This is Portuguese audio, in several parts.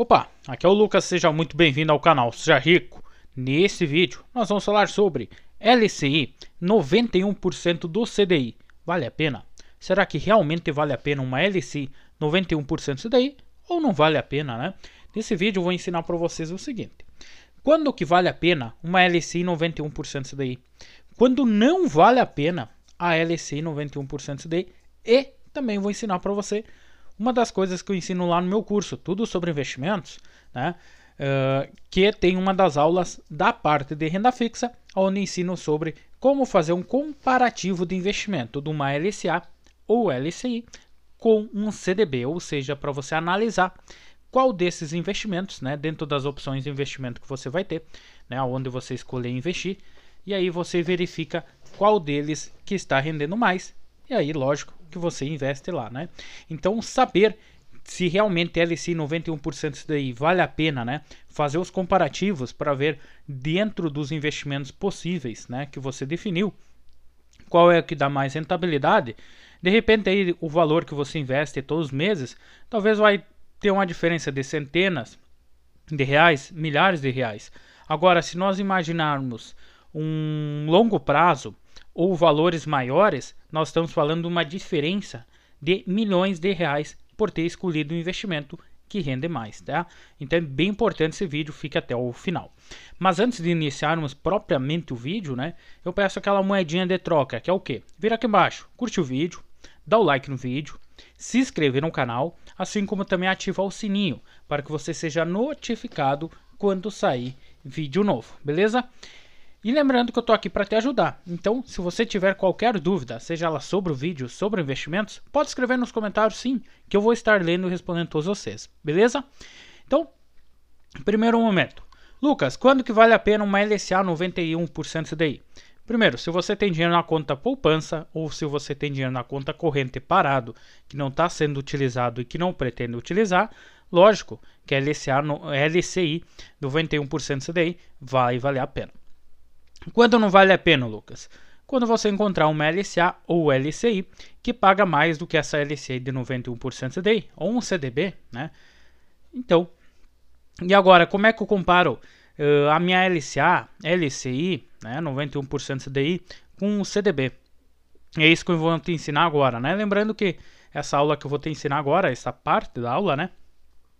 Opa, aqui é o Lucas, seja muito bem-vindo ao canal Seja Rico. Nesse vídeo nós vamos falar sobre LCI 91% do CDI. Vale a pena? Será que realmente vale a pena uma LCI 91% CDI ou não vale a pena, né? Nesse vídeo eu vou ensinar para vocês o seguinte. Quando que vale a pena uma LCI 91% CDI? Quando não vale a pena a LCI 91% CDI e também vou ensinar para você uma das coisas que eu ensino lá no meu curso, tudo sobre investimentos, né? Uh, que tem uma das aulas da parte de renda fixa, onde ensino sobre como fazer um comparativo de investimento de uma LCA ou LCI com um CDB, ou seja, para você analisar qual desses investimentos, né, dentro das opções de investimento que você vai ter, né, onde você escolher investir, e aí você verifica qual deles que está rendendo mais e aí, lógico que você investe lá, né? Então, saber se realmente LC 91% isso daí vale a pena, né? Fazer os comparativos para ver dentro dos investimentos possíveis, né, que você definiu, qual é o que dá mais rentabilidade. De repente aí o valor que você investe todos os meses, talvez vai ter uma diferença de centenas de reais, milhares de reais. Agora, se nós imaginarmos um longo prazo ou valores maiores, nós estamos falando de uma diferença de milhões de reais por ter escolhido um investimento que rende mais, tá? Então é bem importante esse vídeo, fique até o final. Mas antes de iniciarmos propriamente o vídeo, né, eu peço aquela moedinha de troca, que é o quê? Vira aqui embaixo, curte o vídeo, dá o like no vídeo, se inscrever no canal, assim como também ativar o sininho, para que você seja notificado quando sair vídeo novo, beleza? E lembrando que eu estou aqui para te ajudar, então se você tiver qualquer dúvida, seja ela sobre o vídeo, sobre investimentos, pode escrever nos comentários sim, que eu vou estar lendo e respondendo todos vocês, beleza? Então, primeiro momento. Lucas, quando que vale a pena uma LCA 91% CDI? Primeiro, se você tem dinheiro na conta poupança ou se você tem dinheiro na conta corrente parado que não está sendo utilizado e que não pretende utilizar, lógico que a LCA, no, LCI 91% CDI vai valer a pena. Quando não vale a pena, Lucas? Quando você encontrar uma LCA ou LCI que paga mais do que essa LCI de 91% CDI, ou um CDB, né? Então, e agora, como é que eu comparo uh, a minha LCA, LCI, né, 91% CDI, com o CDB? É isso que eu vou te ensinar agora, né? Lembrando que essa aula que eu vou te ensinar agora, essa parte da aula, né?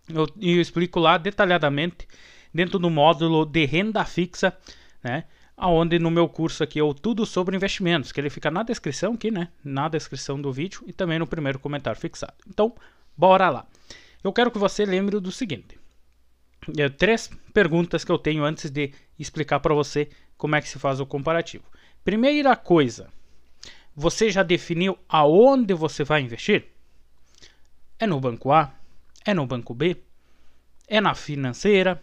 Eu, eu explico lá detalhadamente dentro do módulo de renda fixa, né? aonde no meu curso aqui é o Tudo sobre Investimentos, que ele fica na descrição aqui, né? Na descrição do vídeo e também no primeiro comentário fixado. Então, bora lá. Eu quero que você lembre do seguinte. É, três perguntas que eu tenho antes de explicar para você como é que se faz o comparativo. Primeira coisa, você já definiu aonde você vai investir? É no banco A? É no banco B? É na financeira?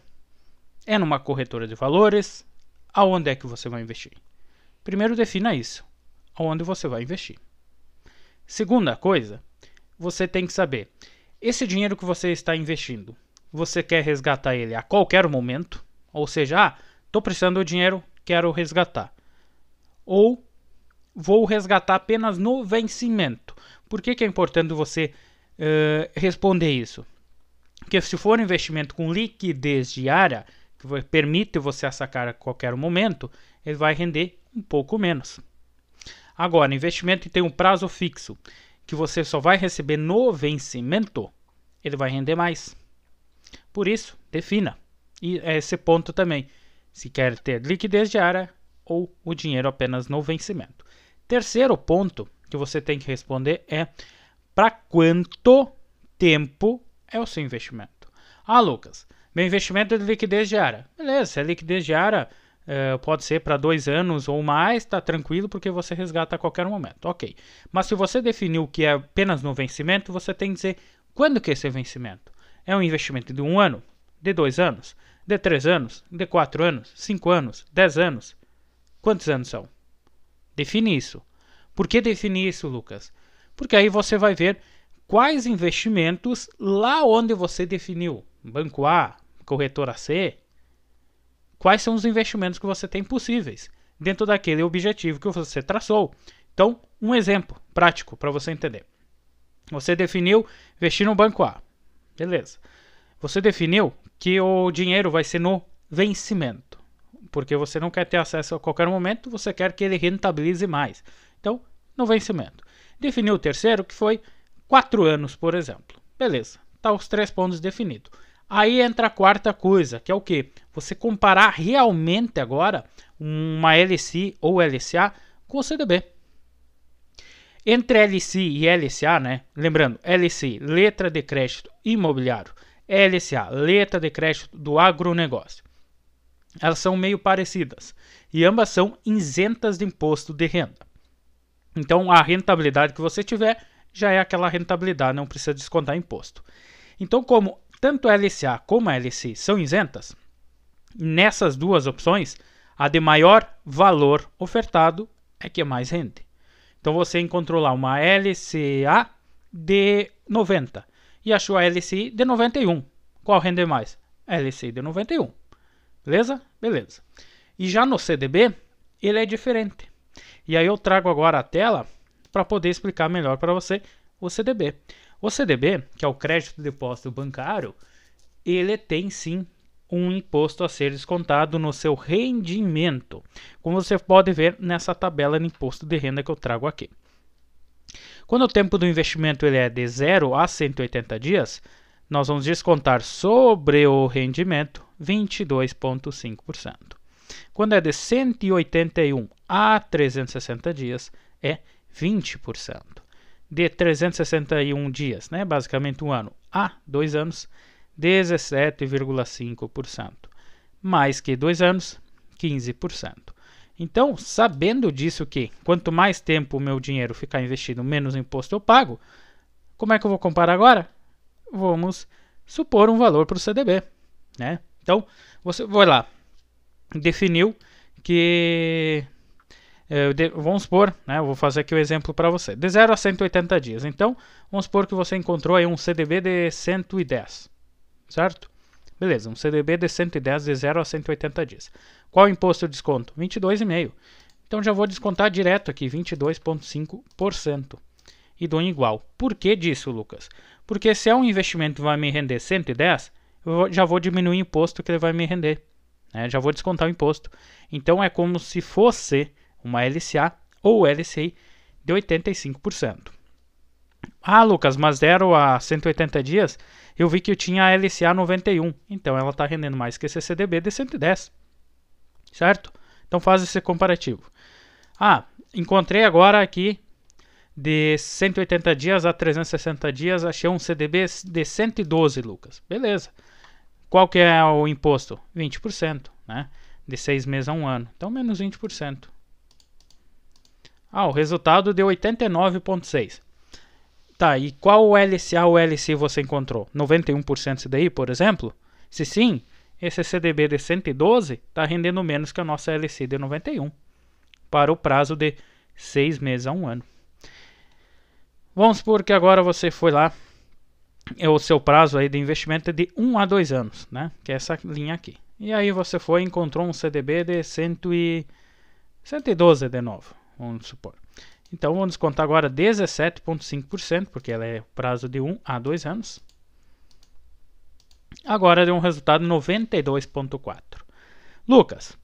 É numa corretora de valores? aonde é que você vai investir? Primeiro defina isso, aonde você vai investir. Segunda coisa, você tem que saber, esse dinheiro que você está investindo, você quer resgatar ele a qualquer momento? Ou seja, ah, estou precisando do dinheiro, quero resgatar. Ou vou resgatar apenas no vencimento. Por que, que é importante você uh, responder isso? Porque se for um investimento com liquidez diária, que permite você sacar a qualquer momento, ele vai render um pouco menos. Agora, investimento que tem um prazo fixo, que você só vai receber no vencimento, ele vai render mais. Por isso, defina. E é esse ponto também. Se quer ter liquidez diária ou o dinheiro apenas no vencimento. Terceiro ponto que você tem que responder é para quanto tempo é o seu investimento. Ah, Lucas, meu investimento é de liquidez diária. Beleza, se é liquidez diária, Uh, pode ser para dois anos ou mais, está tranquilo, porque você resgata a qualquer momento, ok. Mas se você definiu que é apenas no vencimento, você tem que dizer quando que é esse vencimento. É um investimento de um ano, de dois anos, de três anos, de quatro anos, cinco anos, dez anos. Quantos anos são? Define isso. Por que definir isso, Lucas? Porque aí você vai ver quais investimentos lá onde você definiu banco A, corretora C, quais são os investimentos que você tem possíveis dentro daquele objetivo que você traçou. Então, um exemplo prático para você entender. Você definiu investir no banco A. Beleza. Você definiu que o dinheiro vai ser no vencimento, porque você não quer ter acesso a qualquer momento, você quer que ele rentabilize mais. Então, no vencimento. Definiu o terceiro, que foi 4 anos, por exemplo. Beleza, tá os três pontos definidos. Aí entra a quarta coisa, que é o que? Você comparar realmente agora uma LCI ou LCA com o CDB. Entre LCI e LCA, né? Lembrando, LCI letra de crédito imobiliário, LCA, letra de crédito do agronegócio. Elas são meio parecidas e ambas são isentas de imposto de renda. Então, a rentabilidade que você tiver já é aquela rentabilidade, não precisa descontar imposto. Então, como tanto a LCA como a LCI são isentas, nessas duas opções, a de maior valor ofertado é que é mais rende. Então você encontrou lá uma LCA de 90 e achou a LCI de 91. Qual rende mais? LCI de 91. Beleza? Beleza. E já no CDB, ele é diferente. E aí eu trago agora a tela para poder explicar melhor para você o CDB. O CDB, que é o crédito de depósito bancário, ele tem sim um imposto a ser descontado no seu rendimento, como você pode ver nessa tabela de imposto de renda que eu trago aqui. Quando o tempo do investimento ele é de 0 a 180 dias, nós vamos descontar sobre o rendimento 22,5%. Quando é de 181 a 360 dias, é 20% de 361 dias, né? basicamente um ano, a dois anos, 17,5%. Mais que dois anos, 15%. Então, sabendo disso que quanto mais tempo o meu dinheiro ficar investido, menos imposto eu pago, como é que eu vou comparar agora? Vamos supor um valor para o CDB. Né? Então, você vai lá, definiu que eh, vamos supor, né, eu vou fazer aqui o um exemplo para você, de 0 a 180 dias. Então, vamos supor que você encontrou aí um CDB de 110, certo? Beleza, um CDB de 110 de 0 a 180 dias. Qual o imposto de desconto? 22,5. Então já vou descontar direto aqui, 22,5% e dou em igual. Por que disso, Lucas? Porque se é um investimento que vai me render 110, eu já vou diminuir o imposto que ele vai me render. Né? Já vou descontar o imposto. Então é como se fosse uma LCA ou LCI de 85%. Ah, Lucas, mas 0 a 180 dias eu vi que eu tinha a LCA 91, então ela está rendendo mais que esse CDB de 110, certo? Então faz esse comparativo. Ah, encontrei agora aqui de 180 dias a 360 dias, achei um CDB de 112, Lucas. Beleza. Qual que é o imposto? 20%, né? De seis meses a um ano. Então, menos 20%. Ah, o resultado deu 89,6. Tá, e qual LCA ou LC você encontrou? 91% CDI, por exemplo? Se sim, esse CDB de 112 está rendendo menos que a nossa LC de 91 para o prazo de 6 meses a 1 ano. Vamos supor que agora você foi lá, é o seu prazo aí de investimento é de 1 a 2 anos, né? que é essa linha aqui. E aí você foi e encontrou um CDB de 100 e 112 de novo vamos supor. Então vamos descontar agora 17,5%, porque ela é prazo de 1 a 2 anos. Agora deu um resultado 92,4. Lucas,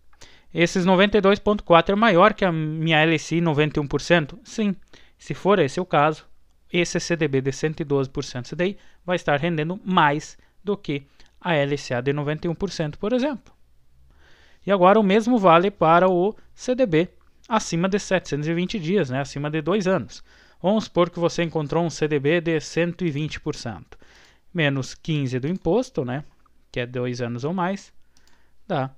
esses 92,4 é maior que a minha LCI 91%? Sim, se for esse o caso, esse CDB de 112% CDI vai estar rendendo mais do que a LCA de 91%, por exemplo. E agora o mesmo vale para o CDB acima de 720 dias, né, acima de 2 anos. Vamos supor que você encontrou um CDB de 120%, menos 15 do imposto, né, que é 2 anos ou mais, dá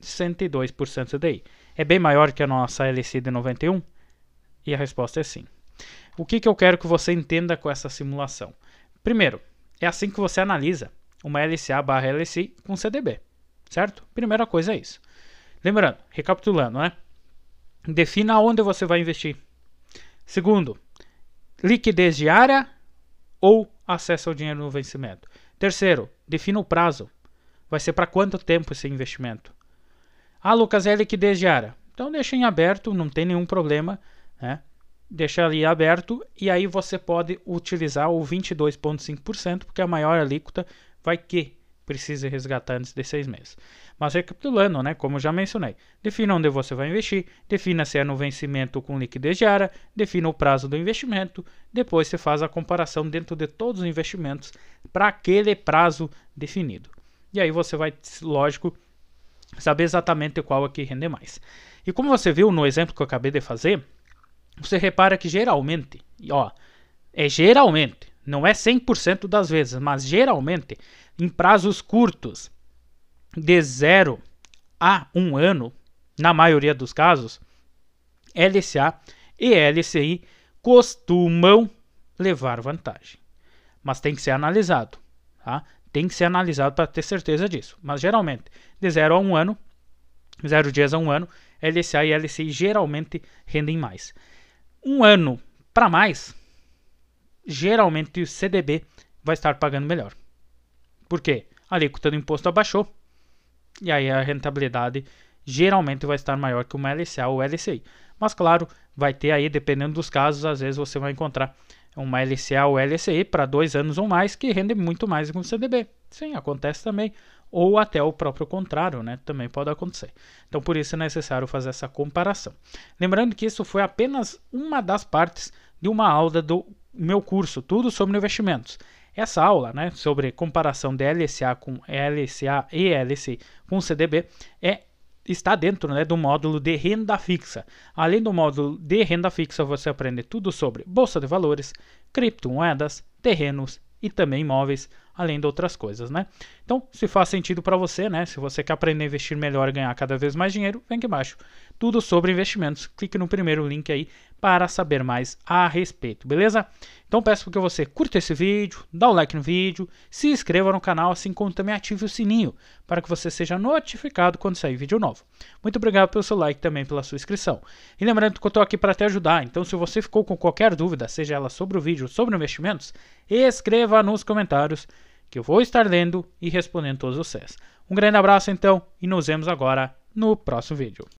102% CDI. É bem maior que a nossa LC de 91? E a resposta é sim. O que, que eu quero que você entenda com essa simulação? Primeiro, é assim que você analisa uma LCA barra LCI com CDB, certo? Primeira coisa é isso. Lembrando, recapitulando, né? Defina onde você vai investir. Segundo, liquidez diária ou acesso ao dinheiro no vencimento. Terceiro, defina o prazo. Vai ser para quanto tempo esse investimento? Ah, Lucas, é liquidez diária. Então deixa em aberto, não tem nenhum problema. Né? Deixa ali aberto e aí você pode utilizar o 22,5%, porque a maior alíquota vai que precisa resgatar antes de seis meses. Mas recapitulando, né, como já mencionei, defina onde você vai investir, defina se é no vencimento com liquidez diária, defina o prazo do investimento, depois você faz a comparação dentro de todos os investimentos para aquele prazo definido. E aí você vai, lógico, saber exatamente qual é que rende mais. E como você viu no exemplo que eu acabei de fazer, você repara que geralmente, ó, é geralmente, não é 100% das vezes, mas geralmente em prazos curtos, de 0 a 1 um ano, na maioria dos casos, LCA e LCI costumam levar vantagem. Mas tem que ser analisado. Tá? Tem que ser analisado para ter certeza disso. Mas geralmente, de 0 a 1 um ano, 0 dias a 1 um ano, LCA e LCI geralmente rendem mais. Um ano para mais, geralmente o CDB vai estar pagando melhor. Por quê? A alíquota do imposto abaixou e aí a rentabilidade geralmente vai estar maior que uma LCA ou LCI. Mas claro, vai ter aí, dependendo dos casos, às vezes você vai encontrar uma LCA ou LCI para dois anos ou mais que rende muito mais que um CDB. Sim, acontece também. Ou até o próprio contrário, né? Também pode acontecer. Então, por isso é necessário fazer essa comparação. Lembrando que isso foi apenas uma das partes de uma aula do meu curso, tudo sobre investimentos. Essa aula, né, sobre comparação de LSA com LSA e LC com CDB, é está dentro né, do módulo de renda fixa. Além do módulo de renda fixa, você aprende tudo sobre bolsa de valores, criptomoedas, terrenos e também imóveis além de outras coisas, né? Então, se faz sentido para você, né? Se você quer aprender a investir melhor e ganhar cada vez mais dinheiro, vem aqui embaixo. Tudo sobre investimentos. Clique no primeiro link aí para saber mais a respeito, beleza? Então, peço que você curta esse vídeo, dá o um like no vídeo, se inscreva no canal, assim como também ative o sininho para que você seja notificado quando sair vídeo novo. Muito obrigado pelo seu like também pela sua inscrição. E lembrando que eu estou aqui para te ajudar, então se você ficou com qualquer dúvida, seja ela sobre o vídeo ou sobre investimentos, escreva nos comentários que eu vou estar lendo e respondendo todos vocês. Um grande abraço então e nos vemos agora no próximo vídeo.